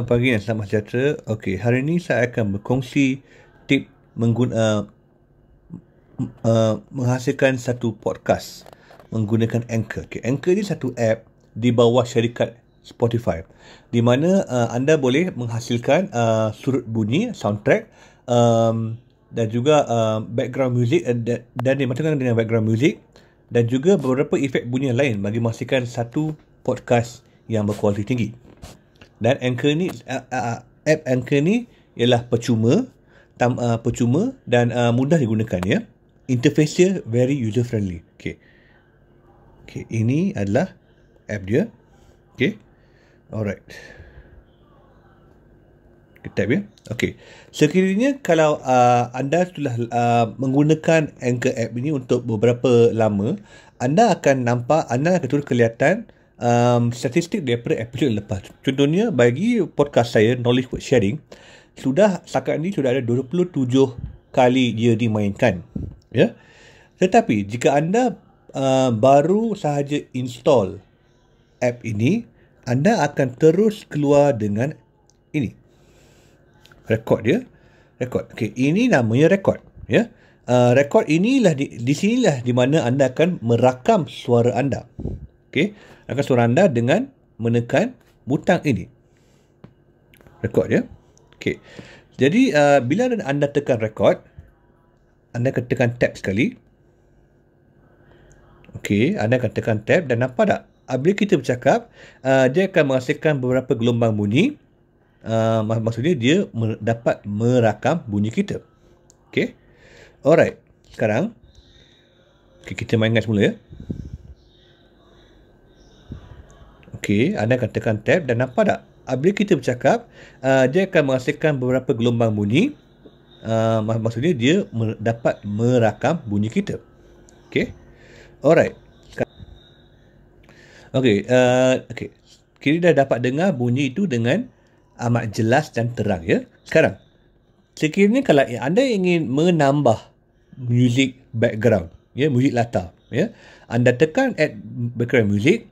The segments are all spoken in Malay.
Selamat pagi dan selamat sejahtera. Okey, hari ini saya akan berkongsi tip mengguna, uh, uh, menghasilkan satu podcast menggunakan Anchor. Okay, Anchor ini satu app di bawah syarikat Spotify di mana uh, anda boleh menghasilkan uh, surut bunyi, soundtrack um, dan juga uh, background music uh, dan dimasukkan dengan background music dan juga beberapa efek bunyi lain bagi menghasilkan satu podcast yang berkualiti tinggi dan anchor ni uh, uh, app anchor ni ialah percuma tam, uh, percuma dan uh, mudah digunakan ya interface dia very user friendly okey okey ini adalah app dia okey alright kita tap ya okey sekiranya kalau uh, anda sudah uh, menggunakan anchor app ini untuk beberapa lama anda akan nampak anda akan terus kelihatan um, statistik daripada episode lepas. Contohnya bagi podcast saya Knowledge Worth Sharing sudah setakat ini sudah ada 27 kali dia dimainkan. Ya. Yeah? Tetapi jika anda uh, baru sahaja install app ini, anda akan terus keluar dengan ini. Rekod dia. Ya? Rekod. Okay, ini namanya rekod. Ya. Yeah? Uh, rekod inilah di, di sinilah di mana anda akan merakam suara anda. Okey, akan suranda dengan menekan butang ini. Rekod ya. Okey. Jadi uh, bila anda tekan rekod, anda akan tekan tab sekali. Okey, anda akan tekan tab dan nampak tak? Bila kita bercakap, uh, dia akan menghasilkan beberapa gelombang bunyi. Uh, maksudnya dia mer dapat merakam bunyi kita. Okey. Alright. Sekarang, okay, kita mainkan semula ya. Okey, anda katakan tab dan nampak tak? Apabila ah, kita bercakap, uh, dia akan menghasilkan beberapa gelombang bunyi. Uh, maksudnya dia mer- dapat merakam bunyi kita. Okey. Alright. Okey, uh, okey. Kita dah dapat dengar bunyi itu dengan amat jelas dan terang ya. Sekarang, sekiranya kalau anda ingin menambah music background, ya, music latar, ya. Anda tekan add background music,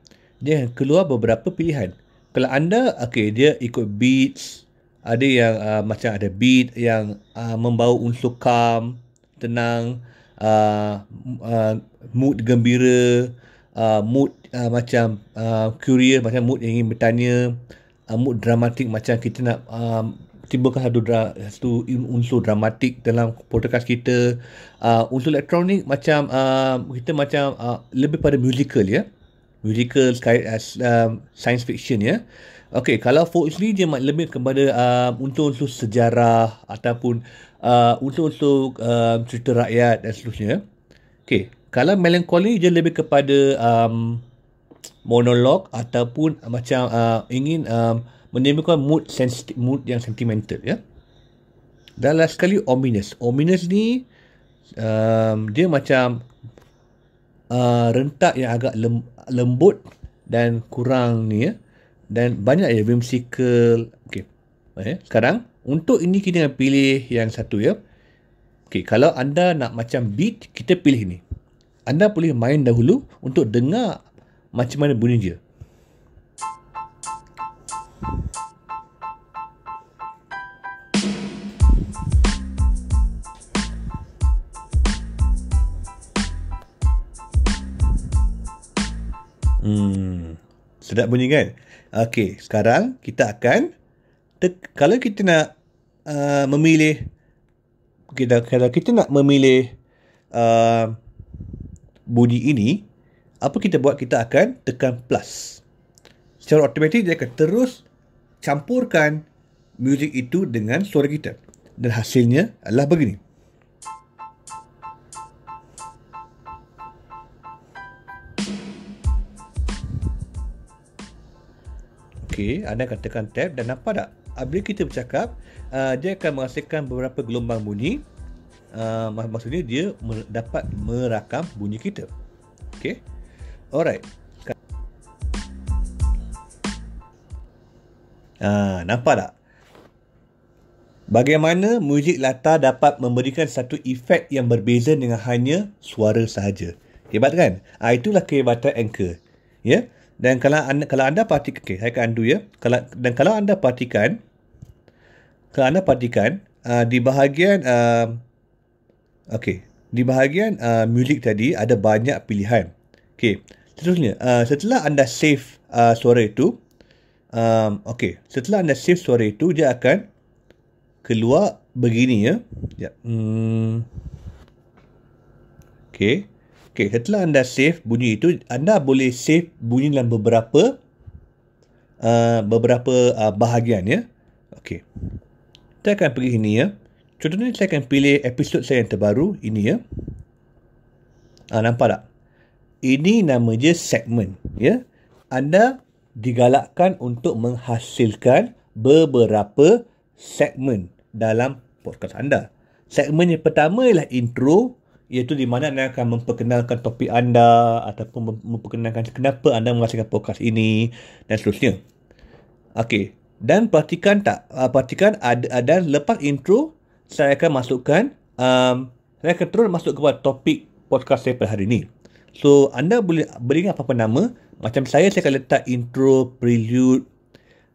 dia keluar beberapa pilihan. Kalau anda, okay, dia ikut beats, ada yang uh, macam ada beat yang uh, membawa unsur calm, tenang, uh, uh, mood gembira, uh, mood uh, macam uh, curious, macam mood yang ingin bertanya, uh, mood dramatik macam kita nak um, timbulkan satu, dra- satu unsur dramatik dalam podcast kita. Uh, unsur elektronik macam uh, kita macam uh, lebih pada musical ya. Yeah? musical uh, um, science fiction ya. Okey, kalau Fox ni dia lebih kepada uh, um, untuk-untuk sejarah ataupun untuk-untuk uh, um, cerita rakyat dan seterusnya. Okey, kalau melancholy dia lebih kepada um, monolog ataupun uh, macam uh, ingin um, menimbulkan mood sensitif, mood yang sentimental ya. Dan last sekali ominous. Ominous ni um, dia macam uh, rentak yang agak lem, lembut dan kurang ni ya. Dan banyak ya whimsical. Okey. okay. Eh, sekarang untuk ini kita akan pilih yang satu ya. Okey, kalau anda nak macam beat, kita pilih ni. Anda boleh main dahulu untuk dengar macam mana bunyi dia. Thank you. Hmm. Sedap bunyi kan? Okey, sekarang kita akan kalau kita nak uh, memilih kita kalau kita nak memilih uh, bunyi ini, apa kita buat? Kita akan tekan plus. Secara automatik dia akan terus campurkan muzik itu dengan suara kita. Dan hasilnya adalah begini. okey anda akan tekan tab dan nampak tak apabila kita bercakap uh, dia akan menghasilkan beberapa gelombang bunyi uh, maksudnya dia dapat merakam bunyi kita okey alright Ha, nampak tak? Bagaimana muzik latar dapat memberikan satu efek yang berbeza dengan hanya suara sahaja. Hebat kan? Ha, itulah kehebatan Anchor. Ya? Yeah? dan kalau anda, kalau anda partikan okay, saya akan do ya kalau dan kalau anda perhatikan, kalau anda perhatikan uh, di bahagian uh, um, okey di bahagian uh, music tadi ada banyak pilihan Okay, seterusnya uh, setelah anda save uh, suara itu um, okey setelah anda save suara itu dia akan keluar begini ya ya yeah. hmm. okey Okey, setelah anda save bunyi itu, anda boleh save bunyi dalam beberapa uh, beberapa uh, bahagian ya. Okey. Saya akan pergi sini ya. Contohnya saya akan pilih episod saya yang terbaru ini ya. Ah uh, nampak tak? Ini nama dia segmen ya. Anda digalakkan untuk menghasilkan beberapa segment dalam podcast anda. Segment yang pertama ialah intro, iaitu di mana anda akan memperkenalkan topik anda ataupun memperkenalkan kenapa anda menghasilkan podcast ini dan seterusnya. Okey, dan perhatikan tak uh, perhatikan ada uh, dan lepas intro saya akan masukkan um, saya akan terus masuk kepada topik podcast saya pada hari ini. So anda boleh beri apa-apa nama macam saya saya akan letak intro, prelude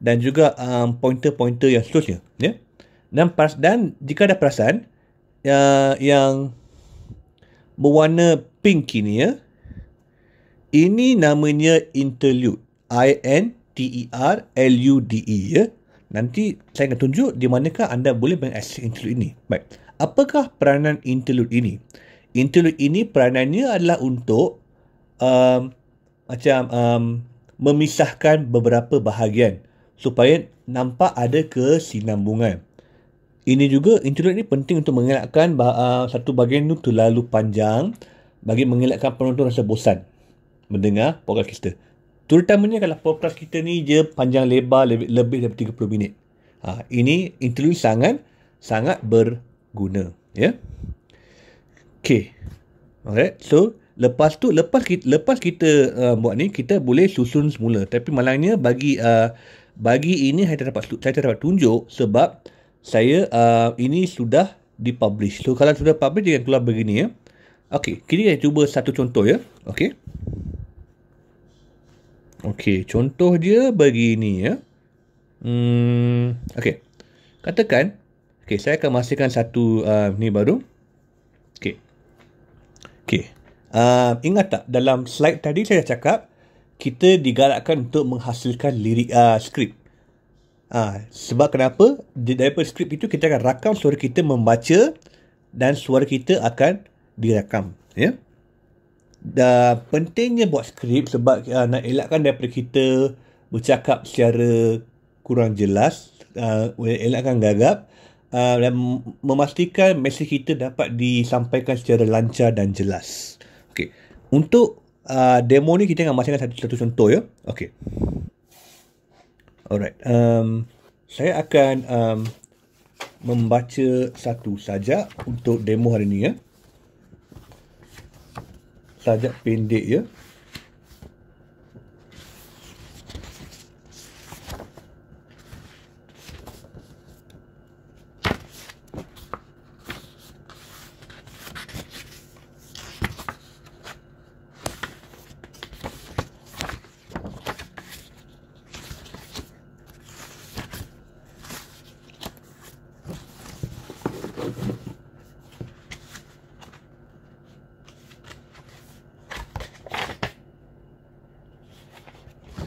dan juga um, pointer-pointer yang seterusnya, ya. Yeah? Dan dan jika ada perasan uh, yang berwarna pink ini ya. Ini namanya interlude. I-N-T-E-R-L-U-D-E e, ya. Nanti saya akan tunjuk di manakah anda boleh mengakses interlude ini. Baik. Apakah peranan interlude ini? Interlude ini peranannya adalah untuk um, macam um, memisahkan beberapa bahagian supaya nampak ada kesinambungan ini juga internet ni penting untuk mengelakkan uh, satu bagian tu terlalu panjang bagi mengelakkan penonton rasa bosan mendengar podcast kita. Terutamanya kalau podcast kita ni je panjang lebar lebih, lebih dari 30 minit. Ha, ini interlude sangat sangat berguna. Ya? Yeah? Okay. Alright. So, lepas tu, lepas kita, lepas kita uh, buat ni, kita boleh susun semula. Tapi malangnya bagi uh, bagi ini saya tak dapat, saya tak dapat tunjuk sebab saya uh, ini sudah dipublish. So kalau sudah publish dia keluar begini ya. Okey, kini saya cuba satu contoh ya. Okey. Okey, contoh dia begini ya. Hmm, okey. Katakan okey, saya akan masukkan satu uh, ni baru. Okey. Okey. Uh, ingat tak dalam slide tadi saya dah cakap kita digalakkan untuk menghasilkan lirik uh, skrip. Ha, sebab kenapa? Di, dalam skrip itu kita akan rakam suara kita membaca dan suara kita akan direkam. Ya? Dan pentingnya buat skrip sebab ha, nak elakkan daripada kita bercakap secara kurang jelas, uh, elakkan gagap uh, dan memastikan mesej kita dapat disampaikan secara lancar dan jelas. Okey. Untuk uh, demo ni kita akan bacakan satu, satu contoh ya. Okey. Alright. Um, saya akan um, membaca satu sajak untuk demo hari ini ya. Sajak pendek ya.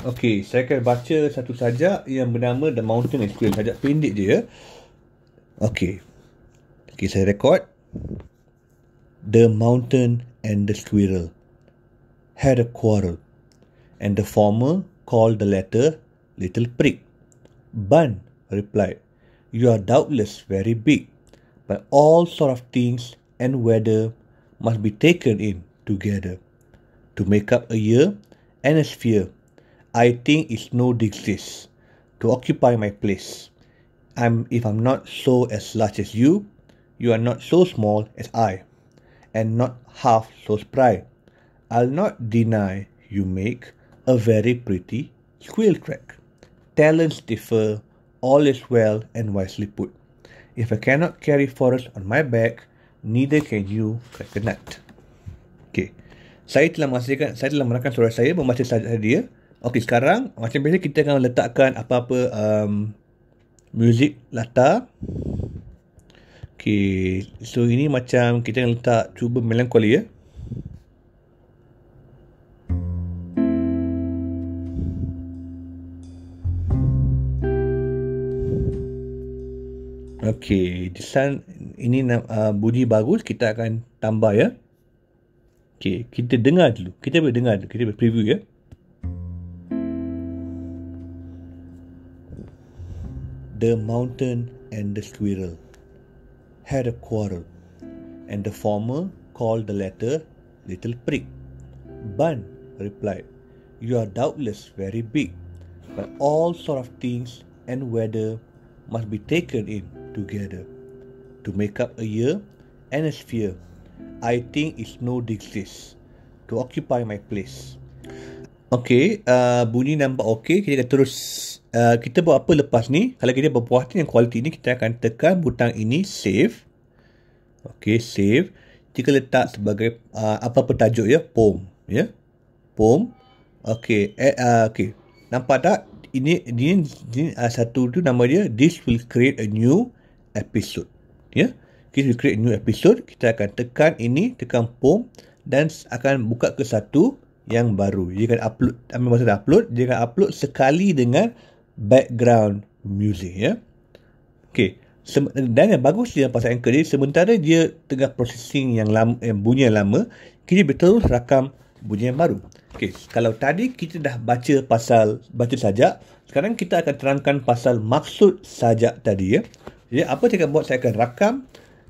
Okey, saya akan baca satu sajak yang bernama The Mountain Experience. Sajak pendek je ya. Okey. Okey, saya rekod. The Mountain and the Squirrel had a quarrel. And the former called the latter little prick. Bun replied, You are doubtless very big, but all sort of things and weather must be taken in together to make up a year and a sphere I think it's no disgrace to occupy my place. I'm, if I'm not so as large as you, you are not so small as I, and not half so spry. I'll not deny you make a very pretty squeal crack. Talents differ, all is well and wisely put. If I cannot carry forest on my back, neither can you crack a nut. Okay. Saya telah memastikan, saya telah menerangkan saudara saya membaca saja dia Okey sekarang macam biasa kita akan letakkan apa-apa um, music latar. Okey, so ini macam kita akan letak cuba melankoli ya. Okey, di sana ini uh, bunyi bagus kita akan tambah ya. Okey, kita dengar dulu. Kita boleh dengar Kita boleh preview ya. The mountain and the squirrel had a quarrel, and the former called the latter Little Prick. Bun replied, You are doubtless very big, but all sort of things and weather must be taken in together to make up a year and a sphere. I think it's no disease to occupy my place. Okay uh, bunyi nampak okay. Kita akan terus. Uh, kita buat apa lepas ni? Kalau kita berbuah dengan kualiti ni, kita akan tekan butang ini save. Okay save. Kita letak sebagai uh, apa-apa uh, tajuk ya. POM. Ya. Yeah? POM. okay. Eh, uh, okey. Nampak tak? Ini, ini, ini uh, satu tu nama dia. This will create a new episode. Ya. Yeah? This will create a new episode. Kita akan tekan ini. Tekan POM. Dan akan buka ke satu episode yang baru. Dia akan upload, ambil masa dah upload, dia akan upload sekali dengan background music, ya. Okay. Dan yang bagus dia pasal Anchor ni, sementara dia tengah processing yang, lama, yang bunyi yang lama, kita betul terus rakam bunyi yang baru. Okay. Kalau tadi kita dah baca pasal, baca sajak, sekarang kita akan terangkan pasal maksud sajak tadi, ya. Jadi, apa saya akan buat? Saya akan rakam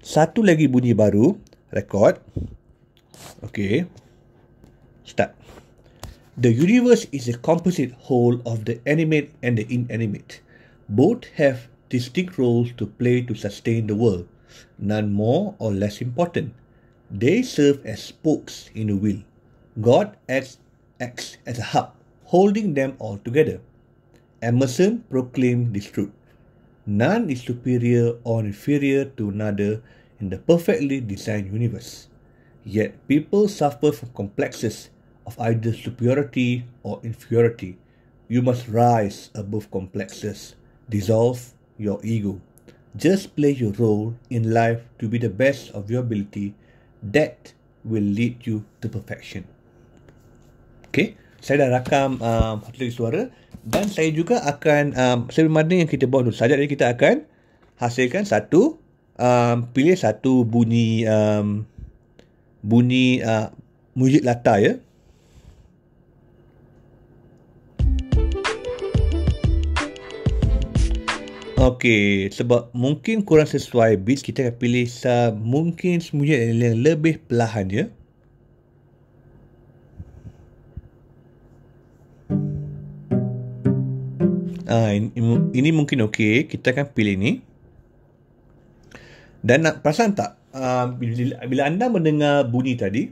satu lagi bunyi baru, record. Okay. Start. The universe is a composite whole of the animate and the inanimate. Both have distinct roles to play to sustain the world, none more or less important. They serve as spokes in the wheel. God acts, acts as a hub, holding them all together. Emerson proclaimed this truth. None is superior or inferior to another in the perfectly designed universe. Yet people suffer from complexes of either superiority or inferiority. You must rise above complexes. Dissolve your ego. Just play your role in life to be the best of your ability. That will lead you to perfection. Okay. Saya dah rakam um, hati lagi suara. Dan saya juga akan, um, sebelum mana yang kita bawa dulu. saja, ni kita akan hasilkan satu, um, pilih satu bunyi, um, bunyi uh, muzik latar ya. Okey, sebab mungkin kurang sesuai beat kita akan pilih uh, mungkin semuanya yang lebih pelahan ya. Ah, ini, ini mungkin okey, kita akan pilih ni. Dan nak perasan tak uh, bila, bila anda mendengar bunyi tadi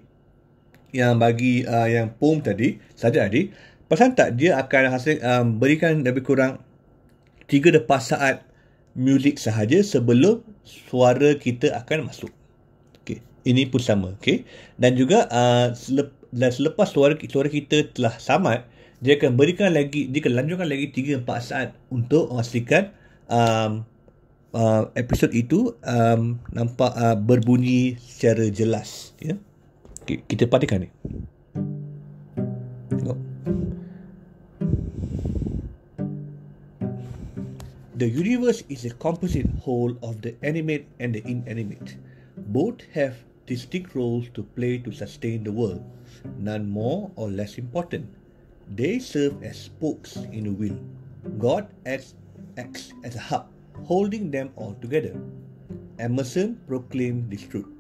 yang bagi uh, yang pom tadi, saja tadi, perasan tak dia akan hasil um, berikan lebih kurang tiga lepas saat muzik sahaja sebelum suara kita akan masuk. Okey, ini pun sama. Okey, dan juga uh, selep, dan selepas suara, suara kita telah samat, dia akan berikan lagi, dia akan lanjutkan lagi 3-4 saat untuk memastikan um, uh, episod itu um, nampak uh, berbunyi secara jelas. Ya? Okay, kita patikan ni. Tengok. The universe is a composite whole of the animate and the inanimate. Both have distinct roles to play to sustain the world, none more or less important. They serve as spokes in a wheel. God acts, acts as a hub, holding them all together. Emerson proclaimed this truth.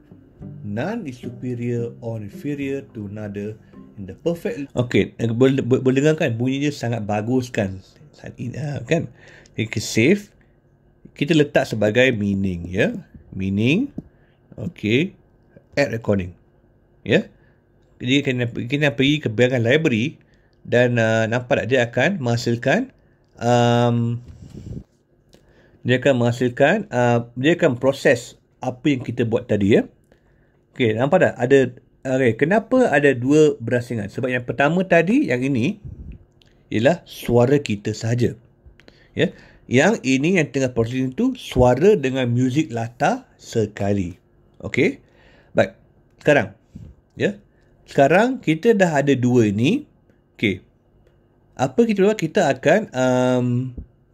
None is superior or inferior to another in the perfect... Okay, boleh, boleh dengar kan? Bunyinya sangat bagus kan? Ah, kan? Okay, save. Kita letak sebagai meaning, ya. Yeah? Meaning. Okay. Add recording. Ya. Yeah? Jadi, kita nak, pergi ke bagian library. Dan uh, nampak tak dia akan menghasilkan. Um, dia akan menghasilkan. Uh, dia akan proses apa yang kita buat tadi, ya. Yeah? Okay, nampak tak? Ada... Okay, kenapa ada dua berasingan? Sebab yang pertama tadi, yang ini, ialah suara kita sahaja ya yang ini yang tengah proses itu suara dengan muzik latar sekali okey baik sekarang ya sekarang kita dah ada dua ini okey apa kita buat kita akan um,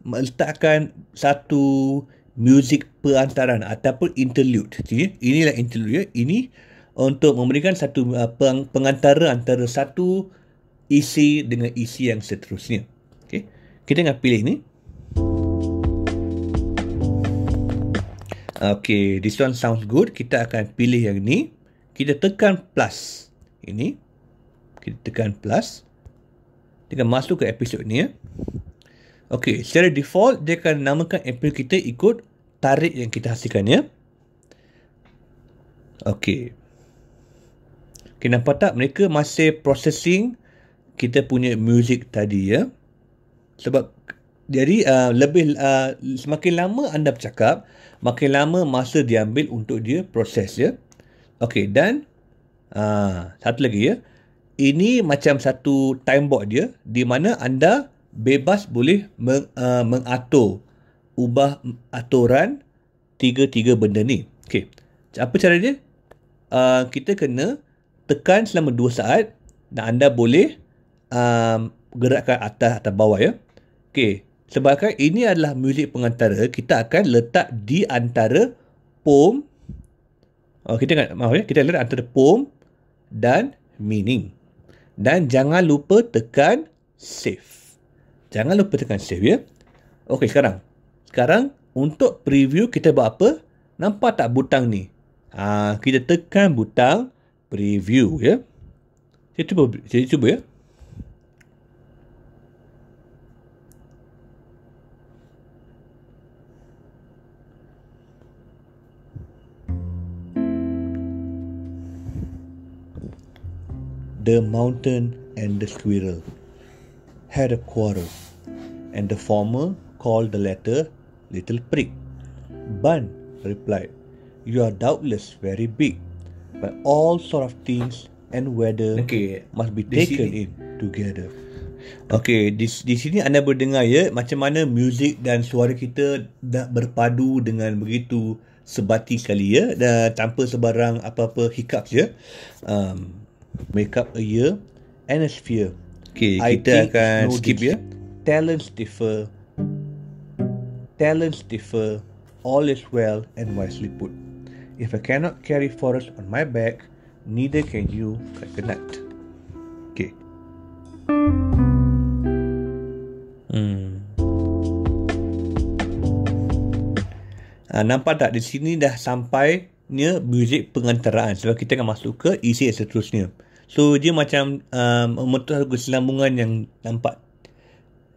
meletakkan satu muzik perantaran ataupun interlude okay? inilah interlude ya? ini untuk memberikan satu uh, peng pengantara antara satu isi dengan isi yang seterusnya okey kita nak pilih ni Okay, this one sounds good. Kita akan pilih yang ni. Kita tekan plus. Ini. Kita tekan plus. Kita akan masuk ke episod ni. Ya. Okay, secara default, dia akan namakan episode kita ikut tarik yang kita hasilkan. Ya. Okay. Okay, nampak tak? Mereka masih processing kita punya music tadi. ya. Sebab jadi uh, lebih uh, semakin lama anda bercakap, makin lama masa diambil untuk dia proses ya. Okey dan uh, satu lagi ya. Ini macam satu time box dia di mana anda bebas boleh meng, uh, mengatur ubah aturan tiga-tiga benda ni. Okey. Apa cara dia? Uh, kita kena tekan selama 2 saat dan anda boleh um, gerakkan atas atau bawah ya. Okey. Sebabkan ini adalah milik pengantara, kita akan letak di antara POM. Oh, kita ingat, maaf ya. Kita letak antara POM dan meaning. Dan jangan lupa tekan save. Jangan lupa tekan save ya. Okey, sekarang. Sekarang, untuk preview kita buat apa? Nampak tak butang ni? Ah, kita tekan butang preview ya. Saya cuba, saya cuba ya. The mountain and the squirrel had a quarrel, and the former called the latter little prick. Bun replied, You are doubtless very big, but all sort of things and weather okay. must be taken in together. Okay, di, di sini anda berdengar ya macam mana muzik dan suara kita dah berpadu dengan begitu sebati kali ya dan tanpa sebarang apa-apa hiccup ya. Um, make up a year and a sphere. Okay, kita akan no skip ya. Talents differ. Talents differ. All is well and wisely put. If I cannot carry forest on my back, neither can you cut the nut. Okay. Hmm. Ha, nampak tak di sini dah sampai ni muzik pengantaraan sebab kita akan masuk ke isi yang seterusnya. So dia macam um, membentuk kesinambungan yang nampak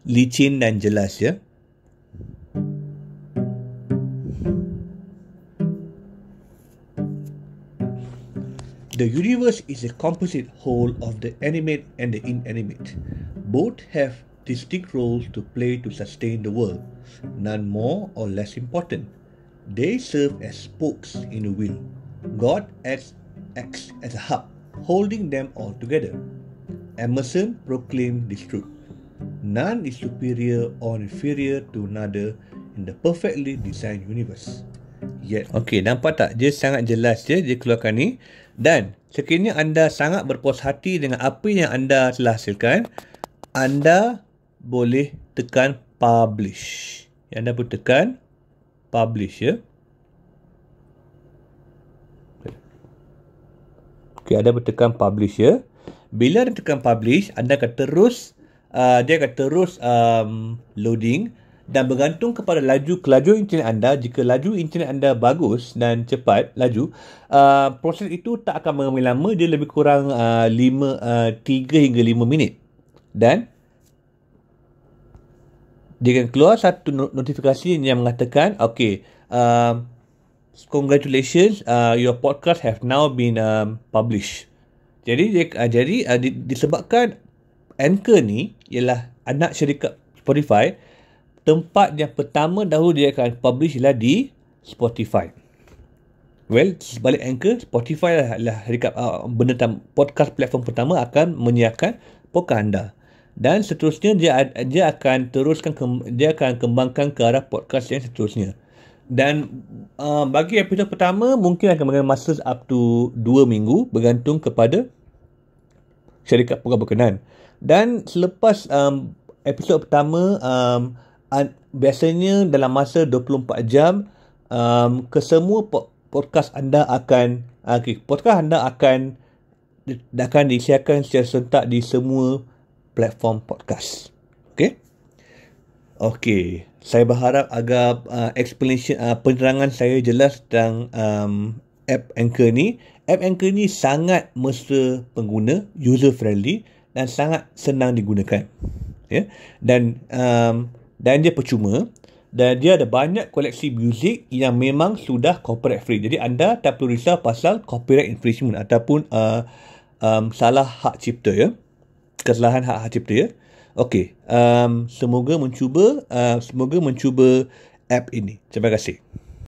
licin dan jelas ya. The universe is a composite whole of the animate and the inanimate. Both have distinct roles to play to sustain the world, none more or less important. They serve as spokes in the wheel. God acts, acts as a hub, holding them all together. Emerson proclaimed this truth. None is superior or inferior to another in the perfectly designed universe. Yet. Okay, nampak tak? Dia sangat jelas je dia keluarkan ni. Dan sekiranya anda sangat berpuas hati dengan apa yang anda telah hasilkan, anda boleh tekan publish. Anda boleh tekan publish ya. Okey, ada tekan publish ya. Bila anda tekan publish, anda akan terus uh, dia akan terus um, loading dan bergantung kepada laju kelajuan internet anda. Jika laju internet anda bagus dan cepat laju, uh, proses itu tak akan mengambil lama. Dia lebih kurang uh, 5, uh, 3 hingga lima minit. Dan dia akan keluar satu notifikasi yang mengatakan okay um, congratulations uh, your podcast have now been um, published jadi dia, uh, jadi uh, di, disebabkan Anchor ni ialah anak syarikat Spotify tempat yang pertama dahulu dia akan publish ialah di Spotify Well, sebalik Anchor, Spotify lah, lah uh, benda tam, podcast platform pertama akan menyiarkan podcast anda dan seterusnya dia dia akan teruskan ke, dia akan kembangkan ke arah podcast yang seterusnya. Dan uh, bagi episod pertama mungkin akan mengambil masa up to 2 minggu bergantung kepada syarikat program berkenan. Dan selepas um, episod pertama um, an, biasanya dalam masa 24 jam um, kesemua po- podcast anda akan uh, okay, podcast anda akan akan disiarkan secara sentak di semua platform podcast. Okay? Okay. Saya berharap agar uh, explanation, uh, penerangan saya jelas tentang um, app Anchor ni. App Anchor ni sangat mesra pengguna, user friendly dan sangat senang digunakan. Ya? Yeah? Dan um, dan dia percuma dan dia ada banyak koleksi muzik yang memang sudah copyright free. Jadi anda tak perlu risau pasal copyright infringement ataupun uh, um, salah hak cipta ya. Yeah? kesalahan hak hak cipta ya. Okey, um, semoga mencuba uh, semoga mencuba app ini. Terima kasih.